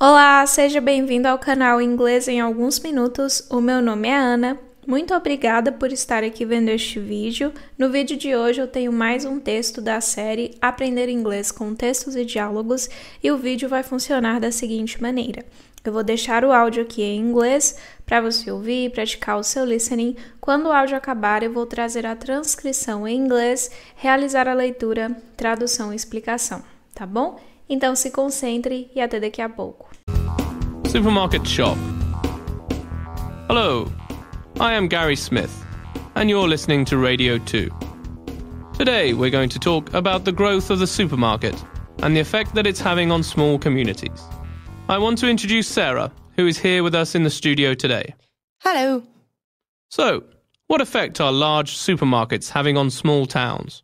Olá, seja bem-vindo ao canal Inglês em Alguns Minutos. O meu nome é Ana. Muito obrigada por estar aqui vendo este vídeo. No vídeo de hoje eu tenho mais um texto da série Aprender Inglês com Textos e Diálogos e o vídeo vai funcionar da seguinte maneira. Eu vou deixar o áudio aqui em inglês para você ouvir e praticar o seu listening. Quando o áudio acabar, eu vou trazer a transcrição em inglês, realizar a leitura, tradução e explicação, tá bom? Então se concentre e até daqui a pouco. Supermarket Shop. Hello, I am Gary Smith, and you're listening to Radio 2. Today we're going to talk about the growth of the supermarket and the effect that it's having on small communities. I want to introduce Sarah, who is here with us in the studio today. Hello. So, what effect are large supermarkets having on small towns?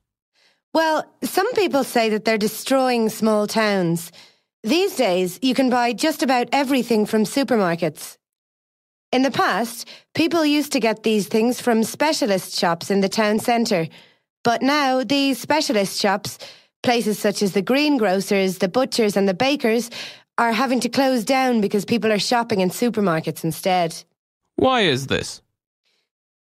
Well, some people say that they're destroying small towns. These days, you can buy just about everything from supermarkets. In the past, people used to get these things from specialist shops in the town centre. But now, these specialist shops, places such as the greengrocers, the butchers, and the bakers, are having to close down because people are shopping in supermarkets instead. Why is this?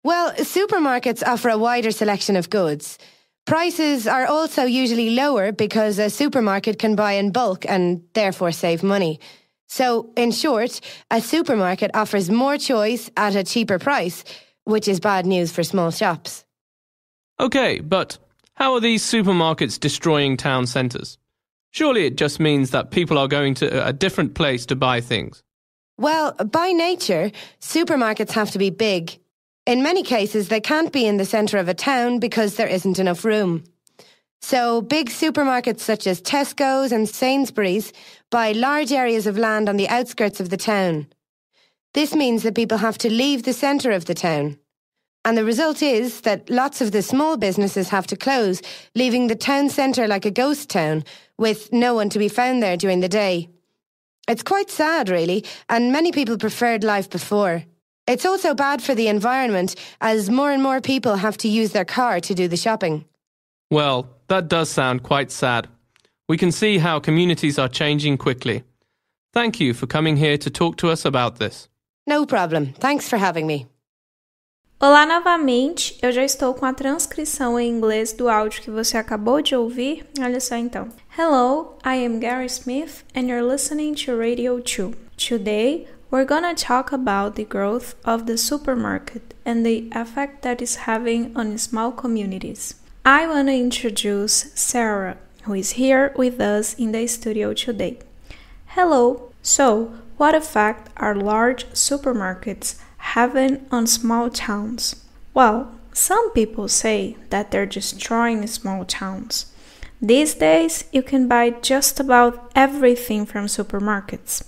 Well, supermarkets offer a wider selection of goods. Prices are also usually lower because a supermarket can buy in bulk and therefore save money. So, in short, a supermarket offers more choice at a cheaper price, which is bad news for small shops. Okay, but how are these supermarkets destroying town centres? Surely it just means that people are going to a different place to buy things. Well, by nature, supermarkets have to be big in many cases, they can't be in the centre of a town because there isn't enough room. So, big supermarkets such as Tesco's and Sainsbury's buy large areas of land on the outskirts of the town. This means that people have to leave the centre of the town. And the result is that lots of the small businesses have to close, leaving the town centre like a ghost town, with no one to be found there during the day. It's quite sad, really, and many people preferred life before. It's also bad for the environment, as more and more people have to use their car to do the shopping. Well, that does sound quite sad. We can see how communities are changing quickly. Thank you for coming here to talk to us about this. No problem. Thanks for having me. Olá novamente, eu já estou com a transcrição em inglês do áudio que você acabou de ouvir. Olha só então. Hello, I am Gary Smith and you're listening to Radio 2. Today we're gonna talk about the growth of the supermarket and the effect that is having on small communities. I wanna introduce Sarah, who is here with us in the studio today. Hello! So, what effect are large supermarkets having on small towns? Well, some people say that they're destroying small towns. These days, you can buy just about everything from supermarkets.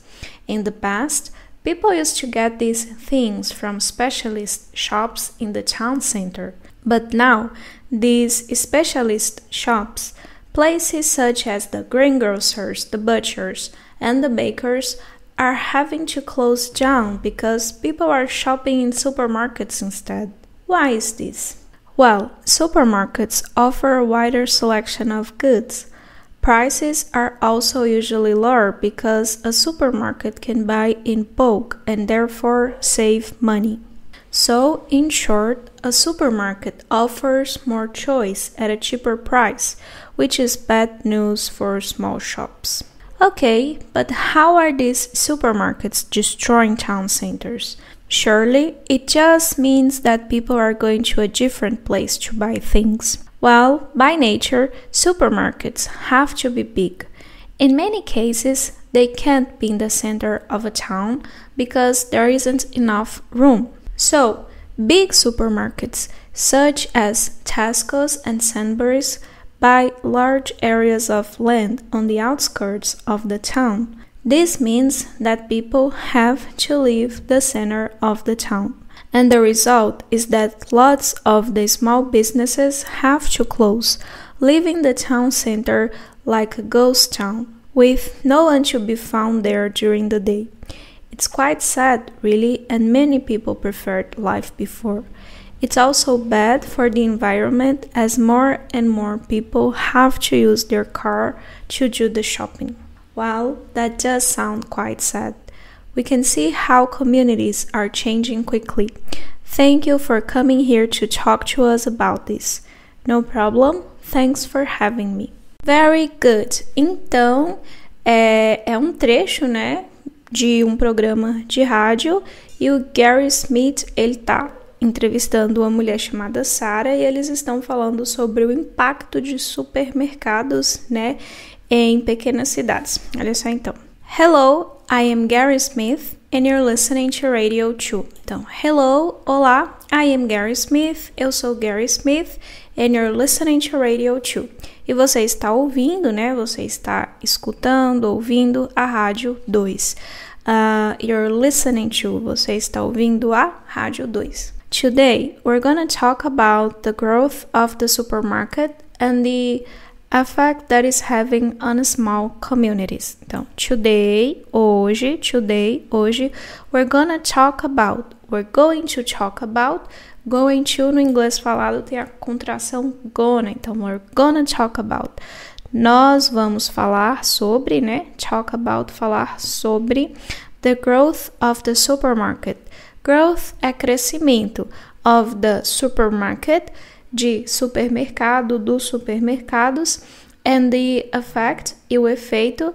In the past, People used to get these things from specialist shops in the town center, but now these specialist shops, places such as the greengrocers, the butchers, and the bakers, are having to close down because people are shopping in supermarkets instead. Why is this? Well, supermarkets offer a wider selection of goods Prices are also usually lower because a supermarket can buy in bulk and therefore save money. So, in short, a supermarket offers more choice at a cheaper price, which is bad news for small shops. Okay, but how are these supermarkets destroying town centers? Surely it just means that people are going to a different place to buy things. Well, by nature, supermarkets have to be big. In many cases, they can't be in the center of a town because there isn't enough room. So, big supermarkets such as Tesco's and Sainsbury's buy large areas of land on the outskirts of the town. This means that people have to leave the center of the town and the result is that lots of the small businesses have to close, leaving the town center like a ghost town, with no one to be found there during the day. It's quite sad, really, and many people preferred life before. It's also bad for the environment as more and more people have to use their car to do the shopping. Well, that does sound quite sad. we can see how communities are changing quickly. Thank you for coming here to talk to us about this. No problem, thanks for having me. Very good. Então, é, é um trecho, né, de um programa de rádio e o Gary Smith, ele tá entrevistando uma mulher chamada Sara e eles estão falando sobre o impacto de supermercados, né, em pequenas cidades. Olha só então. Hello, I am Gary Smith and you're listening to Radio 2. Então, hello, olá, I am Gary Smith, eu sou Gary Smith and you're listening to Radio 2. E você está ouvindo, né? Você está escutando, ouvindo a Rádio 2. Uh, you're listening to, você está ouvindo a Rádio 2. Today, we're gonna talk about the growth of the supermarket and the fact that is having on small communities. Então, today, hoje, today, hoje, we're gonna talk about, we're going to talk about, going to no inglês falado tem a contração gonna, então we're gonna talk about. Nós vamos falar sobre, né? Talk about, falar sobre the growth of the supermarket. Growth é crescimento of the supermarket de supermercado dos supermercados and the effect e o efeito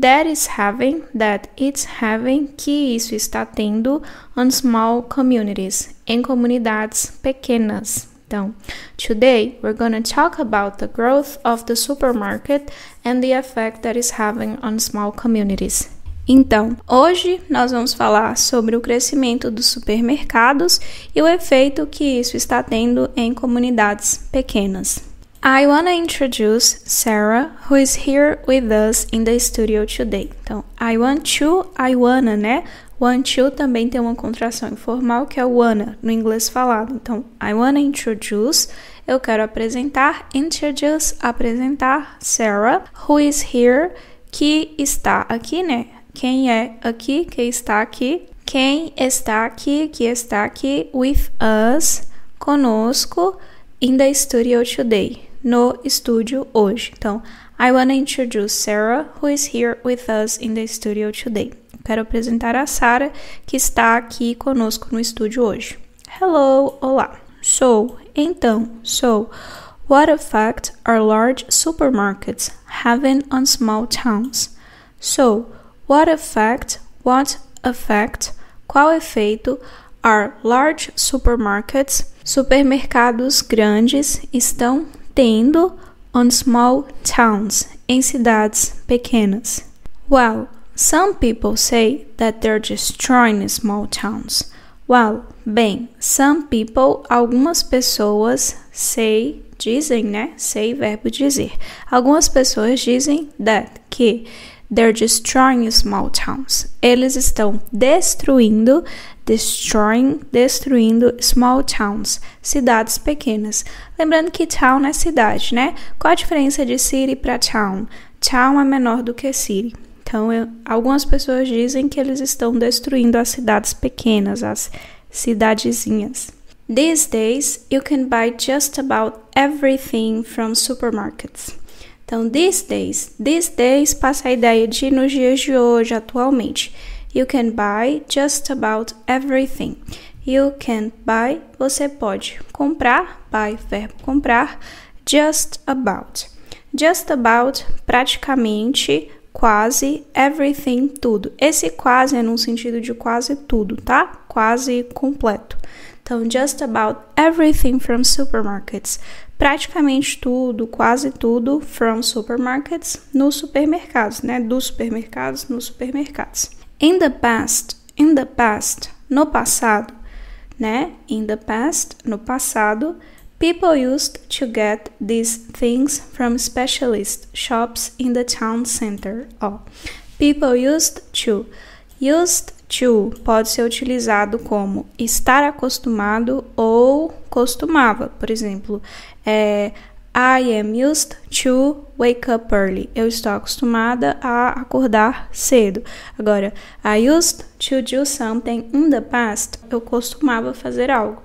that is having that it's having que isso está tendo on small communities em comunidades pequenas. Então, today we're going to talk about the growth of the supermarket and the effect that is having on small communities. Então, hoje nós vamos falar sobre o crescimento dos supermercados e o efeito que isso está tendo em comunidades pequenas. I want to introduce Sarah, who is here with us in the studio today. Então, I want to, I wanna, né? Want to também tem uma contração informal que é wanna no inglês falado. Então, I wanna introduce, eu quero apresentar, introduce, apresentar Sarah, who is here, que está aqui, né? quem é aqui, que está aqui, quem está aqui, que está aqui, with us, conosco, in the studio today, no estúdio hoje. Então, I want to introduce Sarah, who is here with us in the studio today. Quero apresentar a Sarah, que está aqui conosco no estúdio hoje. Hello, olá. So, então, so, what effect are large supermarkets having on small towns? So, What effect? What effect? Qual efeito? Are large supermarkets, supermercados grandes, estão tendo on small towns, em cidades pequenas. Well, some people say that they're destroying small towns. Well, bem, some people, algumas pessoas say, dizem, né? Say, verbo dizer. Algumas pessoas dizem that, que They're destroying small towns. Eles estão destruindo, destroying, destruindo small towns, cidades pequenas. Lembrando que town é cidade, né? Qual a diferença de city para town? Town é menor do que city. Então, eu, algumas pessoas dizem que eles estão destruindo as cidades pequenas, as cidadezinhas. These days, you can buy just about everything from supermarkets. Então, these days. These days passa a ideia de nos dias de hoje, atualmente. You can buy just about everything. You can buy, você pode comprar, buy, verbo comprar, just about. Just about, praticamente, quase, everything, tudo. Esse quase é num sentido de quase tudo, tá? Quase completo. Então, just about everything from supermarkets praticamente tudo, quase tudo, from supermarkets, nos supermercados, né? Dos supermercados, nos supermercados. In the past, in the past, no passado, né? In the past, no passado, people used to get these things from specialist shops in the town center. oh. people used to, used to pode ser utilizado como estar acostumado ou costumava. Por exemplo, é, I am used to wake up early. Eu estou acostumada a acordar cedo. Agora, I used to do something in the past. Eu costumava fazer algo.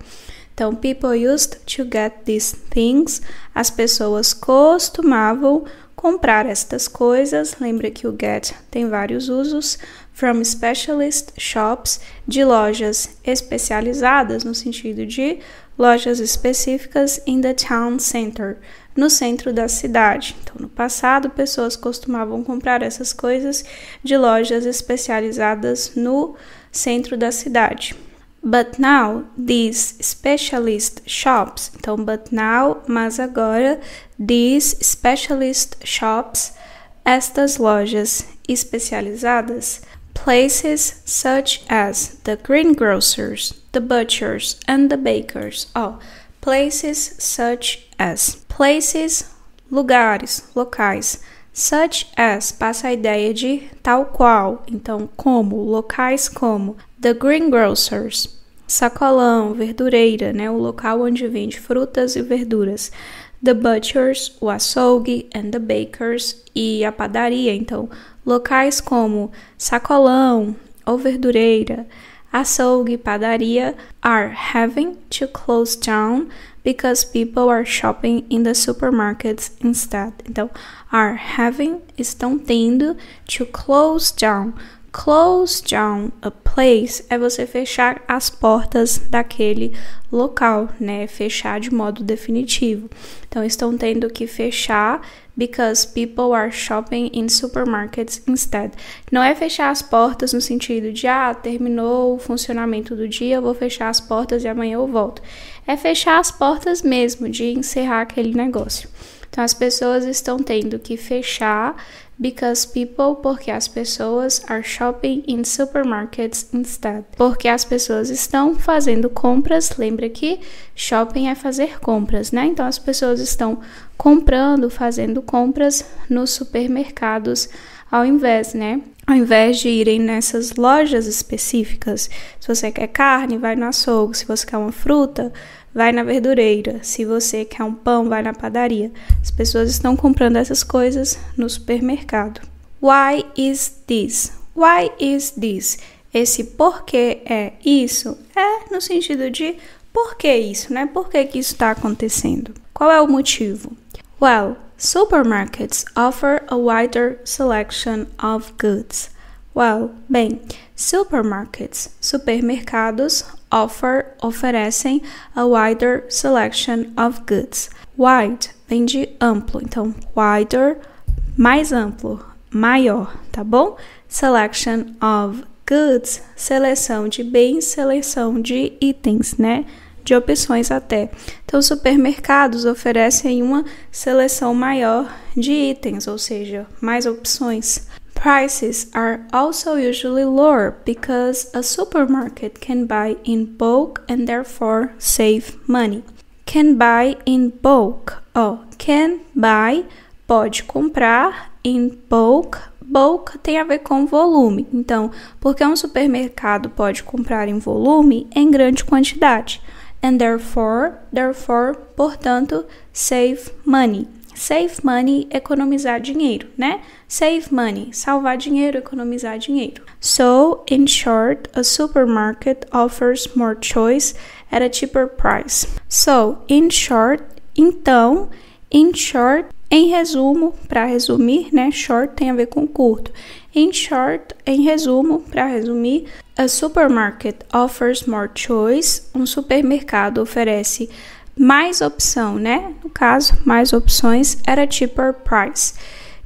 Então, people used to get these things. As pessoas costumavam comprar estas coisas. Lembra que o get tem vários usos from specialist shops, de lojas especializadas, no sentido de lojas específicas in the town center, no centro da cidade. Então, no passado, pessoas costumavam comprar essas coisas de lojas especializadas no centro da cidade. But now, these specialist shops. Então, but now, mas agora, these specialist shops, estas lojas especializadas Places such as the greengrocers, the butchers, and the bakers. Ó, oh, places such as. Places, lugares, locais. Such as passa a ideia de tal qual, então como, locais como. The greengrocers, sacolão, verdureira, né, o local onde vende frutas e verduras. The butchers, o açougue, and the bakers e a padaria, então Locais como sacolão ou verdureira, açougue e padaria are having to close down because people are shopping in the supermarkets instead. Então, are having estão tendo to close down. Close down a place é você fechar as portas daquele local, né? Fechar de modo definitivo. Então, estão tendo que fechar because people are shopping in supermarkets instead. Não é fechar as portas no sentido de ah, terminou o funcionamento do dia, eu vou fechar as portas e amanhã eu volto. É fechar as portas mesmo, de encerrar aquele negócio. Então as pessoas estão tendo que fechar because people porque as pessoas are shopping in supermarkets instead. Porque as pessoas estão fazendo compras, lembra que shopping é fazer compras, né? Então as pessoas estão comprando, fazendo compras nos supermercados ao invés, né? Ao invés de irem nessas lojas específicas. Se você quer carne, vai no açougue. Se você quer uma fruta, vai na verdureira. Se você quer um pão, vai na padaria. As pessoas estão comprando essas coisas no supermercado. Why is this? Why is this? Esse porquê é isso é no sentido de por que isso, né? Por que, que isso está acontecendo? Qual é o motivo? Well, supermarkets offer a wider selection of goods. Well, bem, supermarkets, supermercados, offer, oferecem a wider selection of goods. Wide vem de amplo, então wider, mais amplo, maior, tá bom? Selection of goods, seleção de bens, seleção de itens, né? De opções até. Então, supermercados oferecem uma seleção maior de itens, ou seja, mais opções. Prices are also usually lower because a supermarket can buy in bulk and therefore save money. Can buy in bulk. Oh, can buy, pode comprar in bulk. Bulk tem a ver com volume. Então, porque um supermercado pode comprar em volume em grande quantidade. And therefore, therefore, portanto, save money. Save money, economizar dinheiro, né? Save money, salvar dinheiro, economizar dinheiro. So, in short, a supermarket offers more choice at a cheaper price. So, in short, então, in short, em resumo, para resumir, né? Short tem a ver com curto. In short, em resumo, para resumir, a supermarket offers more choice. Um supermercado oferece mais opção, né? No caso, mais opções era cheaper price.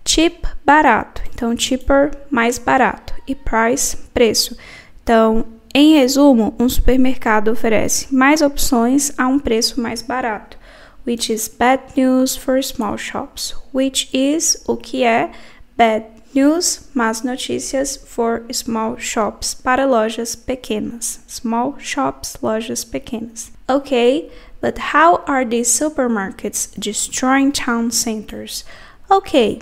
Cheap, barato. Então, cheaper, mais barato. E price, preço. Então, em resumo, um supermercado oferece mais opções a um preço mais barato. Which is bad news for small shops. Which is o que é bad news, más notícias for small shops, para lojas pequenas. Small shops, lojas pequenas. Ok, But how are these supermarkets destroying town centers? Ok,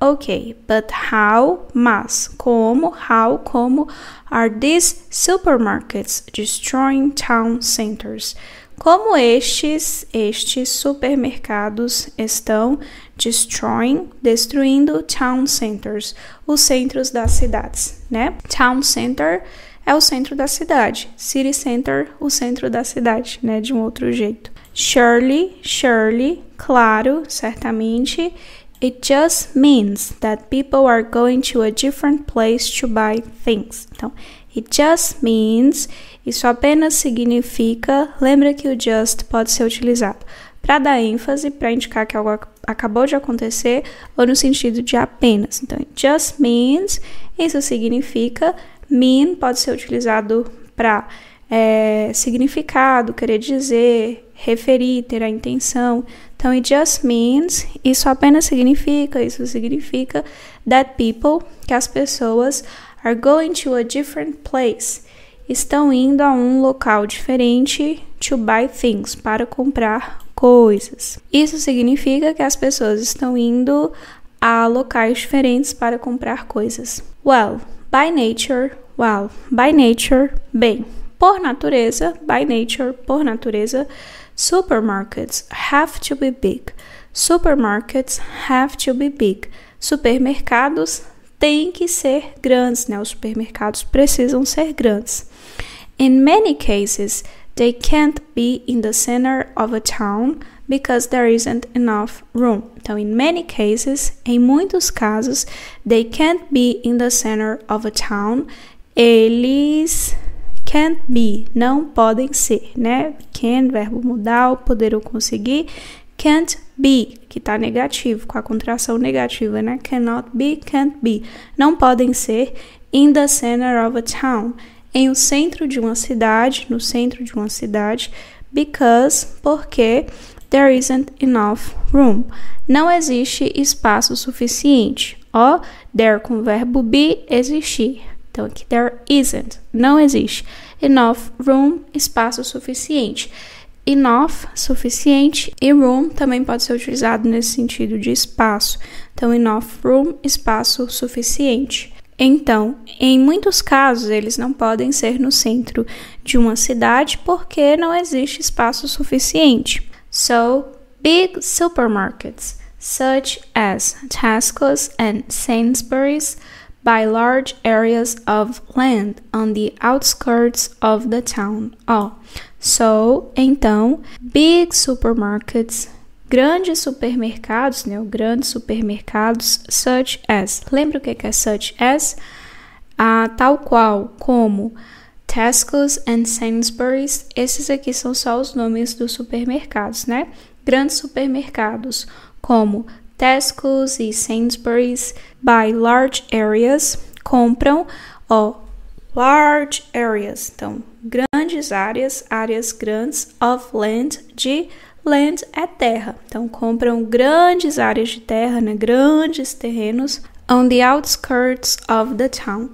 ok, but how, mas, como, how, como are these supermarkets destroying town centers? Como estes, estes supermercados estão destroying, destruindo town centers, os centros das cidades, né? Town center é o centro da cidade. City Center, o centro da cidade, né? De um outro jeito. Surely, surely, claro, certamente. It just means that people are going to a different place to buy things. Então, it just means, isso apenas significa. Lembra que o just pode ser utilizado para dar ênfase, para indicar que algo acabou de acontecer, ou no sentido de apenas. Então, it just means, isso significa Mean pode ser utilizado para é, significado, querer dizer, referir, ter a intenção. Então, it just means, isso apenas significa, isso significa that people, que as pessoas are going to a different place, estão indo a um local diferente to buy things, para comprar coisas. Isso significa que as pessoas estão indo a locais diferentes para comprar coisas. Well, by nature, uau, by nature, bem, por natureza, by nature, por natureza, supermarkets have to be big. Supermarkets have to be big. Supermercados têm que ser grandes, né? Os supermercados precisam ser grandes. In many cases, They can't be in the center of a town because there isn't enough room. Então, in many cases, em muitos casos, they can't be in the center of a town. Eles can't be, não podem ser, né? Can, verbo mudar, ou conseguir. Can't be, que está negativo, com a contração negativa, né? Cannot be, can't be. Não podem ser in the center of a town em o centro de uma cidade, no centro de uma cidade, because, porque there isn't enough room. Não existe espaço suficiente. Ó, there com o verbo be, existir. Então aqui there isn't, não existe. Enough room, espaço suficiente. Enough, suficiente, e room também pode ser utilizado nesse sentido de espaço. Então, enough room, espaço suficiente. Então, em muitos casos, eles não podem ser no centro de uma cidade porque não existe espaço suficiente. So, big supermarkets such as Tesco's and Sainsbury's buy large areas of land on the outskirts of the town. Oh, so, então, big supermarkets grandes supermercados, né, grandes supermercados such as. Lembra o que é such as? Ah, tal qual como Tesco's and Sainsbury's. Esses aqui são só os nomes dos supermercados, né? Grandes supermercados como Tesco's e Sainsbury's by large areas compram ó large areas, então grandes áreas, áreas grandes of land de Land é terra, então compram grandes áreas de terra, né, grandes terrenos on the outskirts of the town.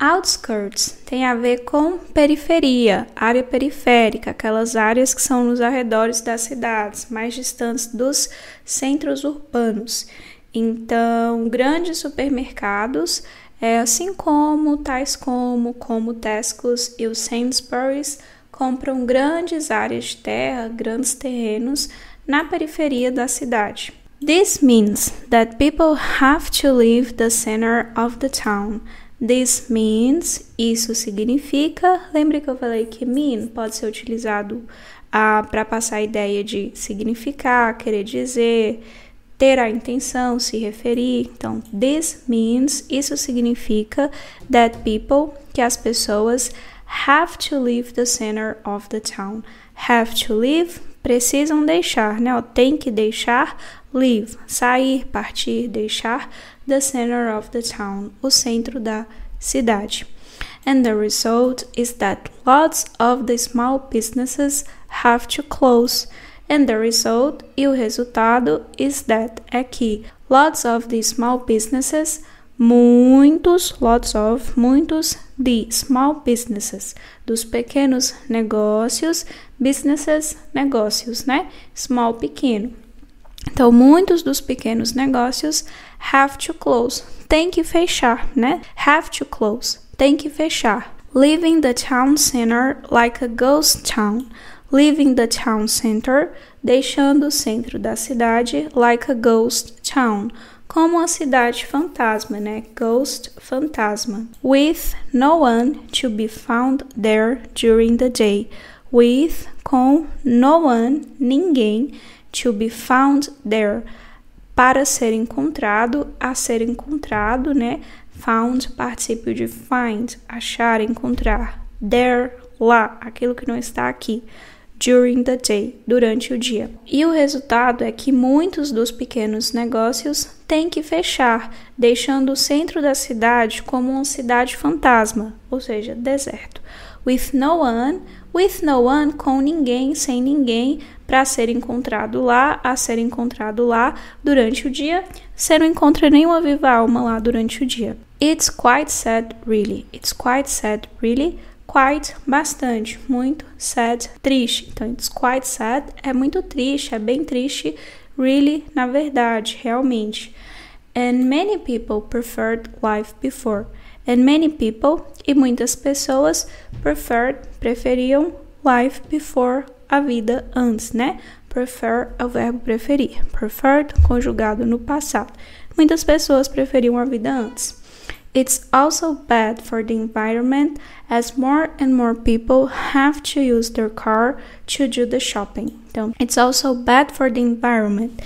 Outskirts tem a ver com periferia, área periférica, aquelas áreas que são nos arredores das cidades, mais distantes dos centros urbanos. Então, grandes supermercados, é, assim como tais como como Tesco's e os Sainsbury's, compram grandes áreas de terra, grandes terrenos na periferia da cidade. This means that people have to leave the center of the town. This means, isso significa, lembra que eu falei que mean pode ser utilizado ah, para passar a ideia de significar, querer dizer, ter a intenção, se referir. Então, this means, isso significa that people, que as pessoas have to leave the center of the town. Have to leave, precisam deixar, né? Ó, tem que deixar, leave, sair, partir, deixar the center of the town, o centro da cidade. And the result is that lots of the small businesses have to close. And the result, e o resultado, is that é que lots of the small businesses muitos, lots of, muitos de small businesses, dos pequenos negócios, businesses, negócios, né? Small, pequeno. Então, muitos dos pequenos negócios have to close, tem que fechar, né? Have to close, tem que fechar. Leaving the town center like a ghost town. Leaving the town center deixando o centro da cidade like a ghost town, como a cidade fantasma, né? Ghost fantasma. With no one to be found there during the day. With com no one, ninguém, to be found there, para ser encontrado, a ser encontrado, né? Found, participio de find, achar, encontrar. There, lá, aquilo que não está aqui during the day, durante o dia. E o resultado é que muitos dos pequenos negócios têm que fechar, deixando o centro da cidade como uma cidade fantasma, ou seja, deserto. With no one, with no one, com ninguém, sem ninguém, para ser encontrado lá, a ser encontrado lá durante o dia. Você não encontra nenhuma viva alma lá durante o dia. It's quite sad, really. It's quite sad, really. Quite, bastante, muito, sad, triste. Então, it's quite sad é muito triste, é bem triste, really, na verdade, realmente. And many people preferred life before. And many people, e muitas pessoas, preferred, preferiam life before, a vida antes, né? Prefer é o verbo preferir. Preferred, conjugado no passado. Muitas pessoas preferiam a vida antes. It's also bad for the environment as more and more people have to use their car to do the shopping. Então, it's also bad for the environment.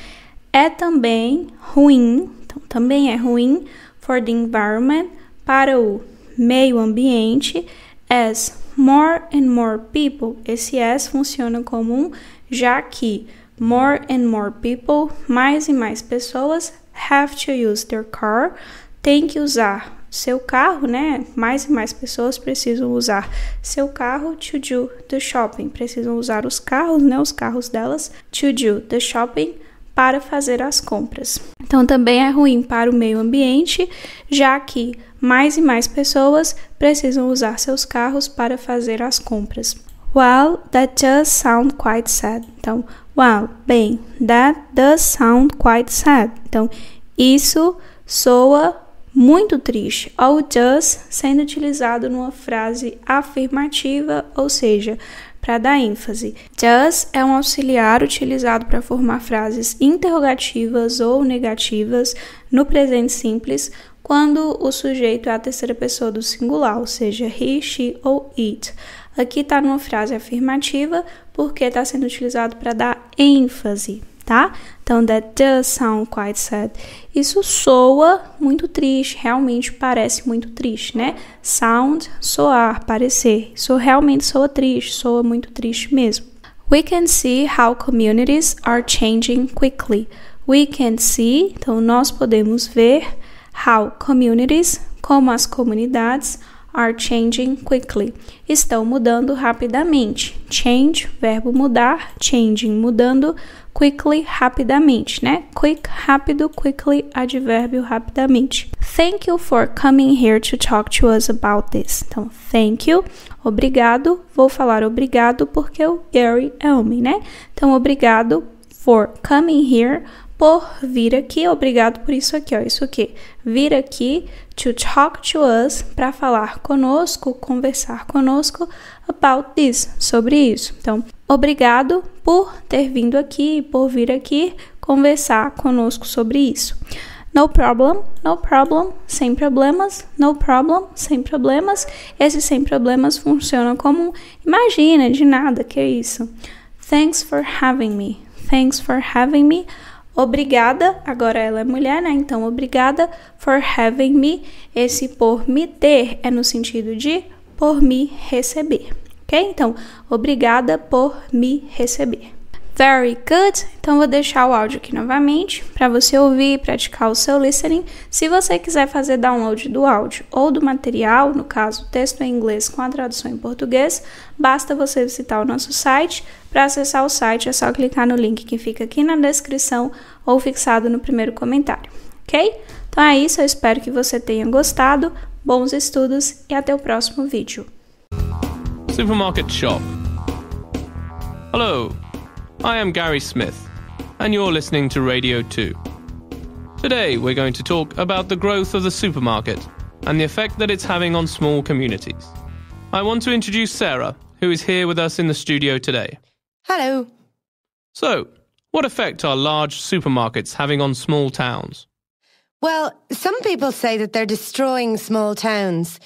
É também ruim, então, também é ruim for the environment para o meio ambiente as more and more people. Esse as funciona como um já que more and more people, mais e mais pessoas have to use their car tem que usar seu carro, né? Mais e mais pessoas precisam usar seu carro to do the shopping, precisam usar os carros, né? Os carros delas to do the shopping para fazer as compras. Então também é ruim para o meio ambiente, já que mais e mais pessoas precisam usar seus carros para fazer as compras. Well, that does sound quite sad. Então, well, bem, that does sound quite sad. Então, isso soa muito triste. O just sendo utilizado numa frase afirmativa, ou seja, para dar ênfase. Just é um auxiliar utilizado para formar frases interrogativas ou negativas no presente simples quando o sujeito é a terceira pessoa do singular, ou seja, he, she ou it. Aqui está numa frase afirmativa porque está sendo utilizado para dar ênfase tá? Então, that does sound quite sad. Isso soa muito triste, realmente parece muito triste, né? Sound, soar, parecer. Isso realmente soa triste, soa muito triste mesmo. We can see how communities are changing quickly. We can see, então nós podemos ver how communities, como as comunidades, are changing quickly. Estão mudando rapidamente. Change, verbo mudar, changing, mudando quickly, rapidamente, né? Quick, rápido, quickly, advérbio, rapidamente. Thank you for coming here to talk to us about this. Então, thank you, obrigado. Vou falar obrigado porque o Gary é homem, né? Então, obrigado for coming here por vir aqui. Obrigado por isso aqui, ó. Isso aqui. Vir aqui to talk to us para falar conosco, conversar conosco about this, sobre isso. Então, obrigado por ter vindo aqui, por vir aqui conversar conosco sobre isso. No problem, no problem, sem problemas, no problem, sem problemas. Esse sem problemas funciona como um, imagina, de nada, que é isso. Thanks for having me. Thanks for having me. Obrigada, agora ela é mulher, né? Então, obrigada for having me. Esse por me ter é no sentido de por me receber, ok? Então, obrigada por me receber. Very good. Então vou deixar o áudio aqui novamente para você ouvir e praticar o seu listening. Se você quiser fazer download do áudio ou do material, no caso, texto em inglês com a tradução em português, basta você visitar o nosso site. Para acessar o site é só clicar no link que fica aqui na descrição ou fixado no primeiro comentário, OK? Então é isso, eu espero que você tenha gostado. Bons estudos e até o próximo vídeo. Supermarket shop. Hello. I am Gary Smith, and you're listening to Radio 2. Today, we're going to talk about the growth of the supermarket and the effect that it's having on small communities. I want to introduce Sarah, who is here with us in the studio today. Hello. So, what effect are large supermarkets having on small towns? Well, some people say that they're destroying small towns.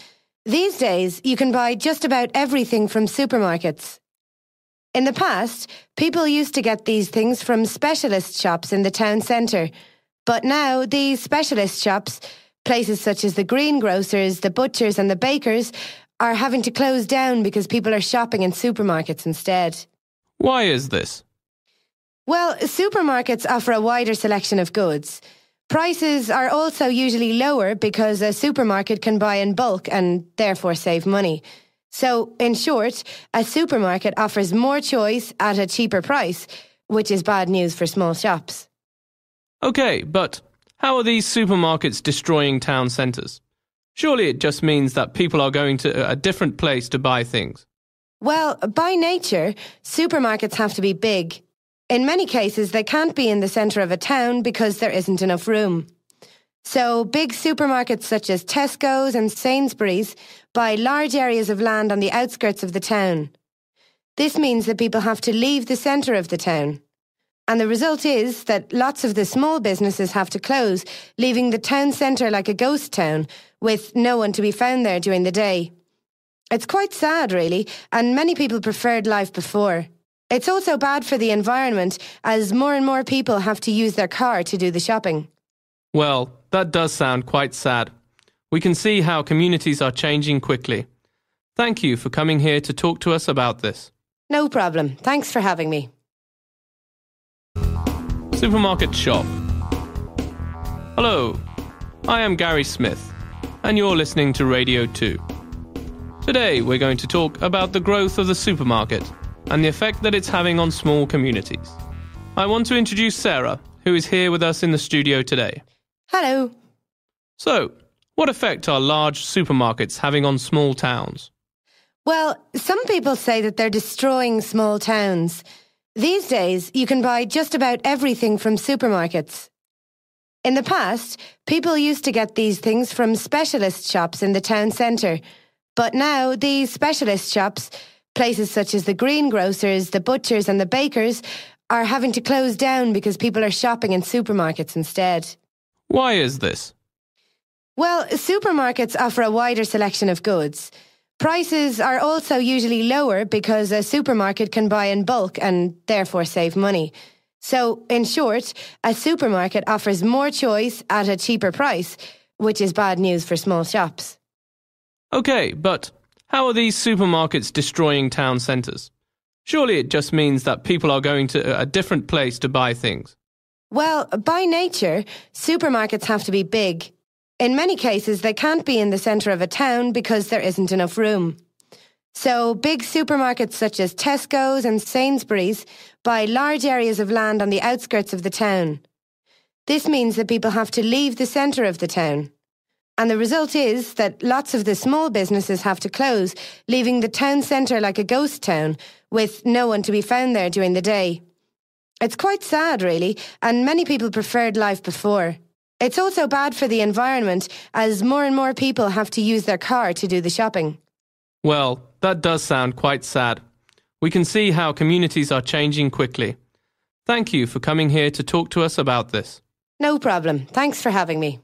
These days, you can buy just about everything from supermarkets. In the past, people used to get these things from specialist shops in the town centre, but now these specialist shops, places such as the greengrocers, the butchers, and the bakers, are having to close down because people are shopping in supermarkets instead. Why is this? Well, supermarkets offer a wider selection of goods. Prices are also usually lower because a supermarket can buy in bulk and therefore save money. So, in short, a supermarket offers more choice at a cheaper price, which is bad news for small shops. Okay, but how are these supermarkets destroying town centres? Surely it just means that people are going to a different place to buy things. Well, by nature, supermarkets have to be big. In many cases, they can't be in the centre of a town because there isn't enough room. So big supermarkets such as Tesco's and Sainsbury's buy large areas of land on the outskirts of the town. This means that people have to leave the centre of the town. And the result is that lots of the small businesses have to close, leaving the town centre like a ghost town, with no one to be found there during the day. It's quite sad, really, and many people preferred life before. It's also bad for the environment, as more and more people have to use their car to do the shopping. Well, that does sound quite sad. We can see how communities are changing quickly. Thank you for coming here to talk to us about this. No problem. Thanks for having me. Supermarket Shop. Hello, I am Gary Smith, and you're listening to Radio 2. Today, we're going to talk about the growth of the supermarket and the effect that it's having on small communities. I want to introduce Sarah, who is here with us in the studio today. Hello. So, what effect are large supermarkets having on small towns? Well, some people say that they're destroying small towns. These days, you can buy just about everything from supermarkets. In the past, people used to get these things from specialist shops in the town centre. But now, these specialist shops, places such as the greengrocers, the butchers, and the bakers, are having to close down because people are shopping in supermarkets instead. Why is this? Well, supermarkets offer a wider selection of goods. Prices are also usually lower because a supermarket can buy in bulk and therefore save money. So, in short, a supermarket offers more choice at a cheaper price, which is bad news for small shops. Okay, but how are these supermarkets destroying town centres? Surely it just means that people are going to a different place to buy things. Well, by nature, supermarkets have to be big. In many cases, they can't be in the centre of a town because there isn't enough room. So, big supermarkets such as Tesco's and Sainsbury's buy large areas of land on the outskirts of the town. This means that people have to leave the centre of the town. And the result is that lots of the small businesses have to close, leaving the town centre like a ghost town, with no one to be found there during the day. It's quite sad, really, and many people preferred life before. It's also bad for the environment, as more and more people have to use their car to do the shopping. Well, that does sound quite sad. We can see how communities are changing quickly. Thank you for coming here to talk to us about this. No problem. Thanks for having me.